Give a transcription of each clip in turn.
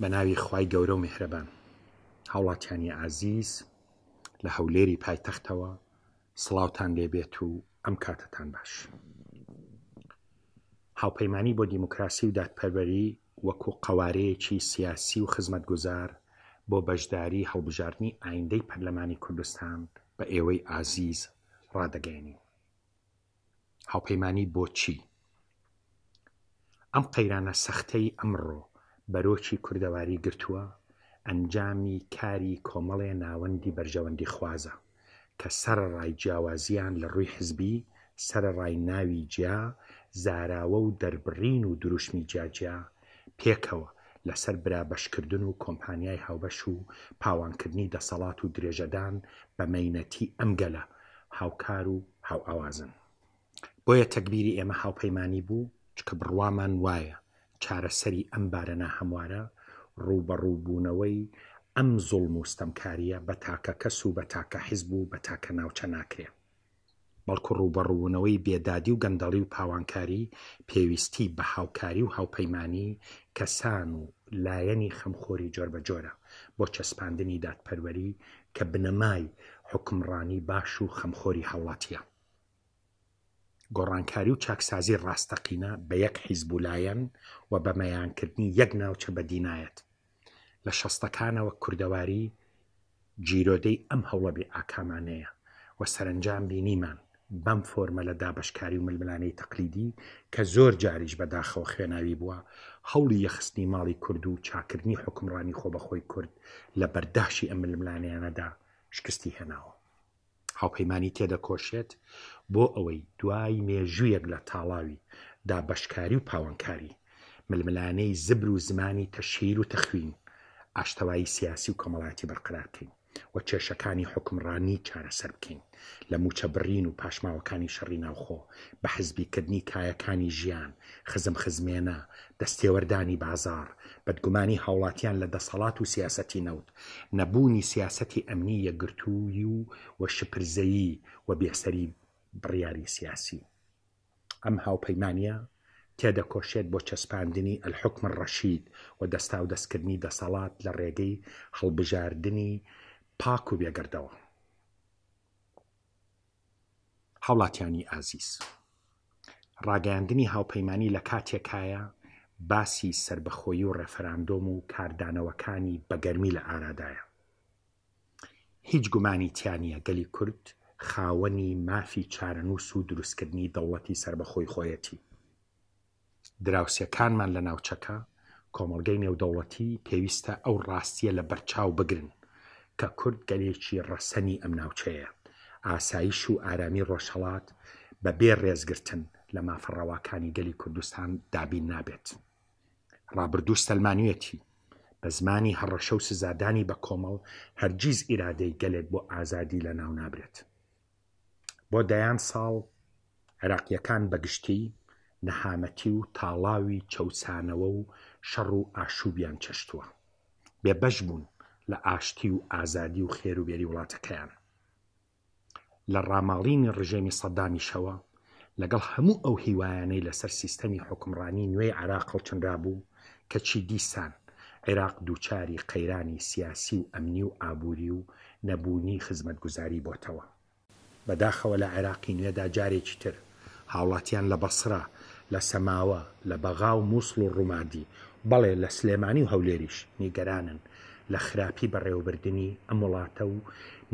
بە ناوی خی گەورە و میهرەبان هاوڵاتیانی عزیز لە هەولێری پایتەختەوە سڵاوتان لێبێت و ئەم کاتتان باش هاوپەیمانی بۆ دیموکراسی و دادپەروەری وەکو قوارەیەکی سیاسی و خزمەت گوزار بۆ بەشداری هەڵبژارنی ئایندەی پەرلەمانی کوردستان بە ئێوەی ئازیز ڕدەگەێنی هاوپەیمانی بۆچی؟ ئەم قەیرانە سەختەی ئەمڕۆ بەرۆکی کوردەواری گرتووە ئەنجامی کاری کۆمەڵێ ناوەندی بەرژەوەندی خوازە کە سەرڕای جیاوازیان لە ڕووی حزبی سەرڕای ناوی جیا زاراوە و دەربڕین و دروشمی جاجیا پێکەوە لەسەر برابەشکردن و کۆمپانیای هاوبەش و پاوانکردنی دەسەڵات و درێژەدان بە مینەتی ئەمگەلە هاوکار و هاو ئاوازن بۆیە تەکبیری ئێمە هاوپەیمانی بوو چکە بڕوامان وایە چارەسەری ئەم بارەنە هەموارە ڕوبەڕووبوونەوەی ئەم زوڵ موستەمکاریە بە تاکە کەس و بە تاکە حیزب و بە تاکە ناوچە ناکرێ بەڵکو ڕوبەڕوونەوەی بێدادی و گەندەڵی و پاوانکاری پێویستی بە هاوکاری و هاوپەیمانی کەسان و لایەنی خەمخۆری جۆربەجۆرە بۆ چەسپاندنی دادپەروەری کە بنەمای حکمڕانی باش و خەمخۆری هاوڵاتیە گۆڕانکاری و چاکسازی ڕاستەقینە بە یەک حیزبولایەن و بە مەیانکردنی یەک ناوچە بەدینایەت لە شەستەکانەوە کوردەواری جیرۆدەی ئەم هەوڵەبی ئاکامانەیە و سەرنجام بینیمان بەم فۆرمە لە دابشکاری و ململانەی تەقلیدی کە زۆر جاریش بەداخەوە خوێناوی بووە هەوڵی یەخستنی ماڵی کورد و چاکردنی حکمڕانی خۆ بەخۆی کورد لە بەرداشی ئەم ململانیانەدا شکستی هێناوە هاوپەیمانی تێدەکۆشێت بۆ ئەوەی دوای مێژوویەک لە تاڵاوی دابشکاری و پاوەنکاری ململانەی زبر و زمانی تەشیر و تەخوین ئاشتەوایی سیاسی و کۆمەڵاتی بەرقرارکەین و کێشەکانی حکمڕانی چارەسەر بکەین لە موچە برین و پاشماوەکانی شەڕی ناوخۆ بە حزبیکردنی کایەکانی ژیان خزم خزمێنە دەستێوەردانی بازار بەدگومانی هاوڵاتیان لە دەسەڵات و سیاسەتی نەوت نەبوونی سیاسەتی ئەمنی یەگرتووی و وە شپرزایی و بێسەری بڕیاری سیاسی ئەم هاوپەیمانە تێدەکۆشێت بۆ چەسپاندنی ئەلحکم ڕەشید و دەستا و دەستکردنی دەسەڵات لە ڕێگەی هەڵبژاردننی پاک و بێگردەوە هاوڵاتیانی ئازیز ڕاگەاندنی هاوپەیمانی لە کاتێکایە باسی سربەخۆیی و ڕێفەراندۆم و کاردانەوەکانی بەگەرمی لە ئارادایە هیچ گومانی تیانە گەلی کورد خاوەنی مافی چارەنووس و دروستکردنی دەوڵەتی سربەخۆی خۆیەتی دراوسەکانمان لە ناوچەکە کۆمەلگەی نێودەوڵەتی پێویستە ئەو ڕاستیە لە بەرچاو بگرن کە کورد گەلێکی ڕەسەنی ئەم ناوچەیە ئاسایش و ئارامی ڕۆژهڵات بە بێ ڕێزگرتن لە مافەڕەواکانی گەلی کوردستان دابین نابێت. ڕابردوو سلمانویەتی بە زمانی هەڕەشە و سزادانی بە کۆمەڵ هەرگیز ئیرادەی گەلێک بۆ ئازادی لە ناو نابرێت بۆ دەیان ساڵ عراقیەکان بەگشتی نەحامەتی و تاڵاوی چەسانەوە و شەڕ و ئاشوبیان چشتووە بێبەش بوون لە ئاشتی و ئازادی و خێروبێری وڵاتەکەیان لە ڕاماڵینی ڕژێمی سەدامیشەوە لەگەڵ هەموو ئەو هیوایانەی لەسەر سیستەمی حکمڕانی نوێی عراقڵ چندرا بوو کەچی دیسان عێراق دووچاری قەیرانی سیاسی و ئەمنی و ئابووری و نەبوونی خزمەتگوزاری بۆتەوە بەداخەوە لە عێراقی نوێدا جارێکی تر هاوڵاتیان لە بەسرا لە سەماوە لە بەغا و مووسڵ و ڕوومادی بەڵێ لە سلێمانی و هەولێریش نیگەرانن لە خراپی بەڕێوەبردننی ئەم وڵاتە و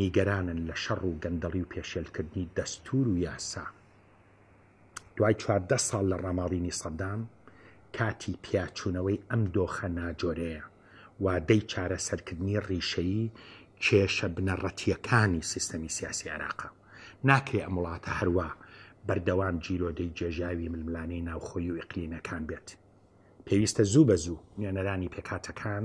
نیگەرانن لە شەڕ و گەندەڵی و پێشێلکردنی دەستور و یاسا دوای چواردە ساڵ لە ڕاماڵینی سەدام کاتی پیاچوونەوەی ئەم دۆخە ناجۆرەیە وادەی چارەسەرکردنی ڕیشەیی کێشە بنەڕەتیەکانی سیستەمی سیاسی عراقا ناکرێ ئەم وڵاتە هەروە بەردەوام جیرۆدەی جێژاوی ململانەی ناوخۆی و ئقلینەکان بێت پێویستە زوو بە زوو میێنەرانی پێکاتەکان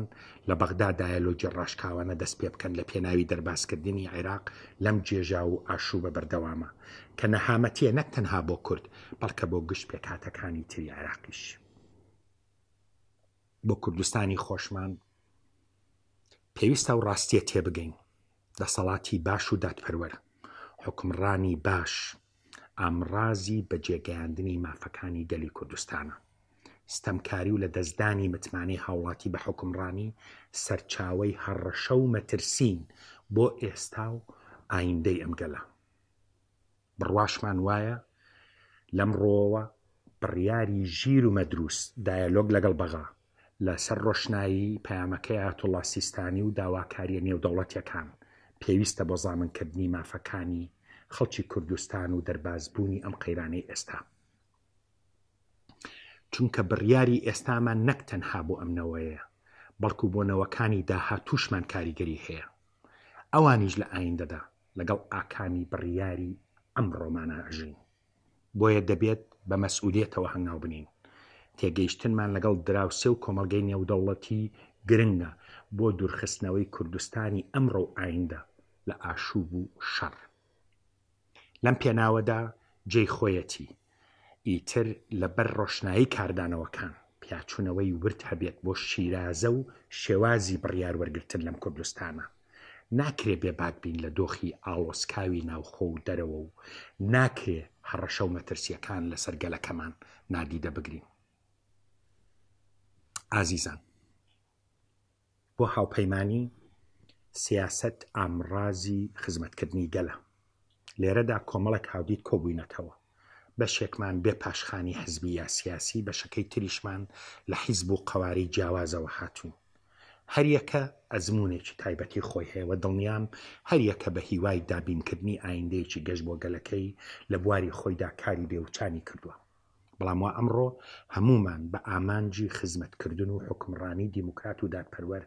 لە بەغدا دایلۆجی ڕاشکاوانە دەست پێ بکەن لە پێناوی دەرباسکردنی عێراق لەم جێژا و ئاشوو بە بەردەوامە کە نەهامەتیە نەک تەنها بۆ کورد بەڵکە بۆ گشت پێکاتەکانی تری عراقیش. بۆ کوردستانی خۆشمان پێویستە و ڕاستیە تێبگەین دەسەڵاتی باش و دادپەروەرە حکمڕانی باش ئامڕازی بە جێگەیاندنی مافەکانی گەلی کوردستانە ستەمکاری و لە دەستدانی متمانی هاوڵاتی بە حکمڕانی سەرچاوی هەڕەشە و مەترسین بۆ ئێستا و ئایندەی ئەمگەلە بڕواشمان وایە لەم ڕۆوە بڕیاری ژیر و مەدروست دایلۆگ لەگەڵ بەغا لە سەر ڕۆشنایی پامەکەی ئاتوڵا سیستانی و داواکاریە نێودەوڵەتیەکان پێویستە بۆ زامنکردنی مافەکانی خەڵکی کوردستان و دەربازبوونی ئەم قەیرانەی ئێستا چونکە بڕیاری ئێستامان نەک تەنها بۆ ئەمنەوەیە بەڵکو بۆنەوەکانی داهاتوشمان کاریگەری هەیە ئەوانیش لە ئایندەدا لەگەڵ ئاکامی بڕیاری ئەم ڕۆمانە ئەژین بۆیە دەبێت بە مەسئولێتەوە هەنگاو بنین تێگەیشتنمان لەگەڵ دراوسێ و کۆمەلگەی نێودەوڵەتی گرنگە بۆ دوورخستنەوەی کوردستانی ئەمڕۆ ئایندە لە ئاشوب و شەڕ لەم پێناوەدا جێی خۆیەتی ئیتر لەبەر ڕۆشنایی کاردانەوەکان پیاچوونەوەی ورد هەبێت بۆ شیرازە و شێوازی بڕیار وەرگتن لەم کوردستانە ناکرێ بێباک بین لە دۆخی ئالۆسکاوی ناوخۆ و دەرەوە و ناکرێ هەڕەشە و مەترسیەکان لە سەرگەلەکەمان نادیدە بگرین ئازیزان بۆ هاوپەیمانی سیاست ئامڕازی خزمەتکردنی گەلە لێرەدا کۆمەڵک هاودیت کۆبووینەتەوە بەشێکمان بێ پاشخانی حزبی یا سیاسی بەشەکەی تریشمان لە حیزب و قواری جیاوازەوە هاتوون هەریەکە ئەزمونێکی تایبەتی خۆی هەیەوە دڵنیام هەریەکە بە هیوای دابینکردنی ئایندەیەکی گەشت بۆ گەلەکەی لە بواری خۆیدا کاری بێوچانی کردووە بەڵام وا ئەمڕۆ هەمومان بە ئامانجی خزمەتکردن و حکمڕانی دیموکرات و دادپەروەر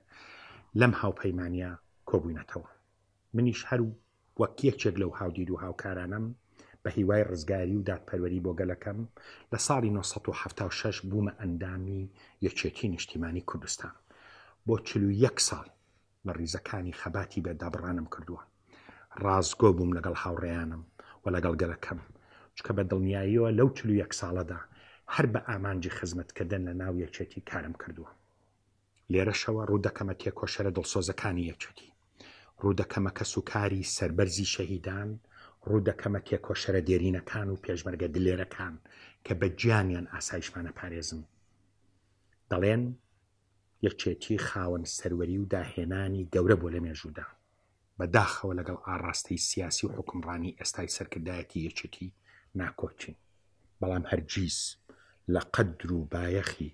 لەم هاوپەیمانیا کۆبووینەتەوە منیش هەرو وەک یەکێک لەو هاودیر و هاوکارانم بە هیوای ڕزگاری و دادپەروەری بۆ گەلەکەم لە ساڵی 1976 بوومە ئەندامی یەکێتی نیشتیمانی کوردستان بۆ چلو یەک ساڵ بە ریزەکانی خەباتی بە دابڕانم کردووە ڕازگۆ بووم لەگەڵ هاوڕێیانم و لەگەڵ گەلەکەم چکە بە دڵنیاییەوە لەو چلو یەک ساڵەدا هەر بە ئامانجی خزمەت کردن لە ناو یەکێتی کارم کردووە لێرەشەوە ڕوودەکەمە تێکۆشەرە دڵسۆزەکانی یەکێتی ڕوودەکەمە کە سوکاری سربەرزی شەهیدان ڕوودەکەمە تێکۆشەرە دێرینەکان و پێشمەرگە دلێرەکان کە بە گیانیان ئاسایشمانە پارێزم دەڵێن یەکچێتی خاوەن سەروەری و داهێنانی گەورە بۆ لە مێژوودا بەداخەوە لەگەڵ ئاڕاستەی سیاسی و حکمڕانی ئێستای سەرکردایەتی یەکێتی ناکۆچین بەڵام هەرگیز لە قەدر و بایەخی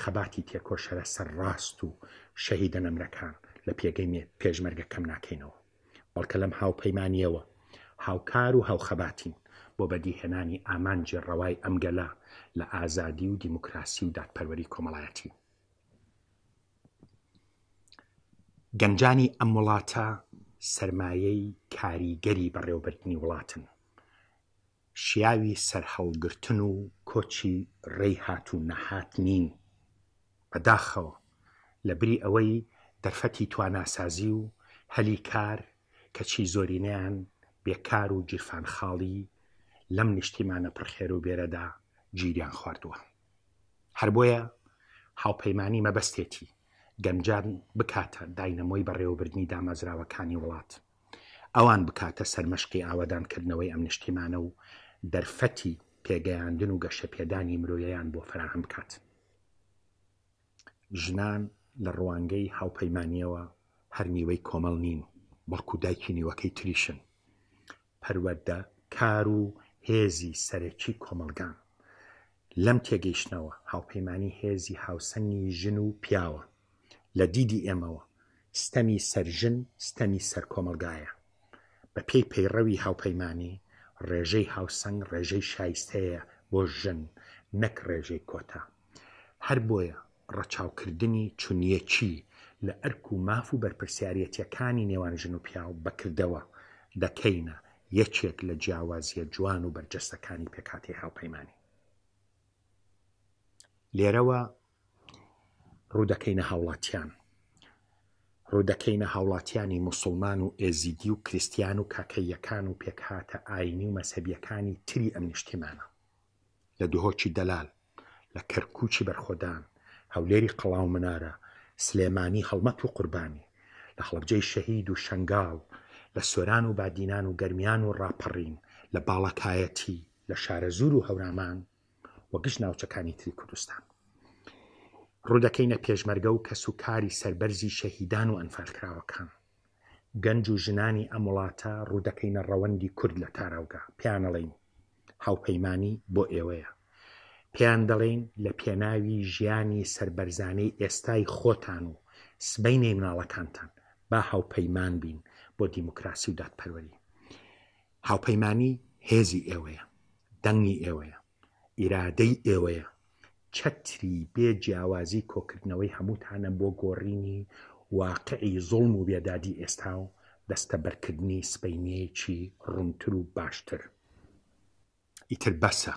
خەباتی تێکۆشەرە سەرڕاست و شەهیدە نەمرەکان لە پێگەیمێ پێشمەرگە کەم ناکەینەوە بەڵکە لەم هاوپەیمانیەوە هاوکار و هاوخەباتین بۆ بەدیهێنانی ئامانجی ڕەوای ئەمگەلا لە ئازادی و دیموکراسی و دادپەروەری کۆمەڵایەتی گەنجانی ئەم وڵاتە سرمایەی کاریگەری بەڕێوەبەرنی وڵاتن شیاوی سەرهەڵگرتن و کۆچی ڕێی هاتوو نەهات نین بەداخەوە لە بری ئەوەی دەرفەتی تواناسازی و هەلی کار کەچی زۆرینیان بێکار و گیرفانخاڵی لەم نیشتیمانە پرخێر و بێرەدا گیریان خواردووە هەر بۆیە هاوپەیمانی مەبەستێتی گەنجان بکاتە داینەمۆی بەڕێوەبردنی دامەزراوەکانی وڵات ئەوان بکاتە سەرمەشقی ئاوادانکردنەوەی ئەم نیشتیمانە و دەرفەتی پێگەیاندن و گەشەپێدانی مرۆیەیان بۆ فراهم بکات. ژنان لە ڕوانگەی هاوپەیمانیەوە هەرنیوەی کۆمەڵ نین بەڵکو دایکی نیوەکەی تریشن پەروەدە کار و هێزی سەرەکی کۆمەلگان لەم تێگەیشتنەوە هاوپەیمانی هێزی هاوسنگی ژن و پیاوە لە دیدی ئێمەوە ستەمی سەرژن ستەمی سەر کۆمەلگایە بە پێی پەیڕەوی هاوپەیمانی ڕێژەی هاوسنگ ڕێژەی شایستەیە بۆ ژن نەک ڕێژەی کۆتا هەر بۆیە ڕەچاوکردنی چونیەکی لە ئەرک و ماف و بەرپرسیارەتیەکانی نێوان ژن و پیاو بەکردەوە دەکەینە یەکێک لە جیاوازیە جوان و بەرجەستەکانی پێکاتی هاوپەیمانانی لێرەوە ڕوودەکەینە هاوڵاتیان ڕوودەکەینە هاوڵاتیانی موسڵمان و ئێزیدی و کریسیان و کاکەیەکان و پێکهاتە ئاینی و مەسەبیەکانی تری ئەم نیشتیمانە لە دوهۆکی دەلال لە کەرکوچی بەرخۆدان هەولێری قەڵاو منارە سلێمانی هەڵمەت و قوربانی لە خەڵبجەی شەهید و شنگاڵ لە سۆران و بادینان و گەرمیان و ڕاپەڕین لە باڵەکایەتی لە شارە زور و هەورامان وە گشت ناوچەکانی تری کوردستان ڕوودەکەینە پێشمەرگە و کەسوکاری سربەرزی شەهیددان و ئەنفەرکراوەکان گەنج و ژنانی ئەم وڵاتە ڕوودەکەینە ڕەوەندی کورد لە تاراوگا پیانەڵین هاوپەیمانی بۆ ئێوەیە پێیان دەڵێن لە پێناوی ژیانی سربەرزانەی ئێستای خۆتان و سبەینەی مناڵەکانتان با هاوپەیمان بین بۆ دیموکراسی و دادپەروەری هاوپەیمانی هێزی ئێوەیە دەنگی ئێوەیە ئیرادەی ئێوەیە چەتری بێ جیاوازی کۆکردنەوەی هەمووتانە بۆ گۆڕینی واقعی زڵم و بێدادی ئێستا و دەستە بەرکردنی سپینەیەکی ڕونتر و باشتر ئیتر بەسە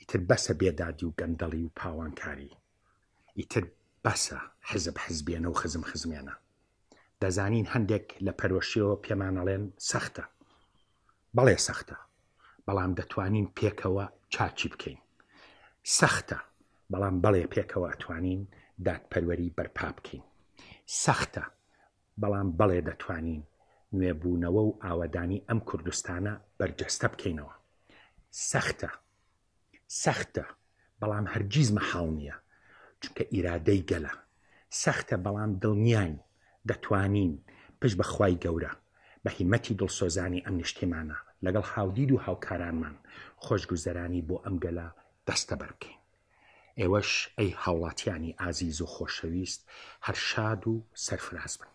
ئیتر بەسە بێدادی و گەندەڵی و پاوانکاری ئیتر بەسە حزب حزبێنە و خزم خزمێنە دەزانین هەندێک لە پەرۆشیەوە پێمانەڵێن سەختە بەڵێ سەختە بەڵام دەتوانین پێکەوە چاچی بکەین سەختە بەڵام بەڵێ پێکەوە ئەتوانین دادپەروەری بەرپا بکەین سەختە بەڵام بەڵێ دەتوانین نوێبوونەوە و ئاوەدانی ئەم کوردستانە بەرجەستە بکەینەوە سەختە سەختە بەڵام هەرگیز مەحاڵ نییە چونکە ئیرادەی گەلە سەختە بەڵام دڵنیان دەتوانین پش بەخوای گەورە بە هیمەتی دڵسۆزانی ئەم نیشتێمانە لەگەڵ هاودید و هاوکارانمان خۆشگوزەرانی بۆ ئەم گەلە دەستە بەرکەین ئێوەش ئەی هاوڵاتیانی ئازیز و خۆشەویست هەر شاد و سەرفراز بن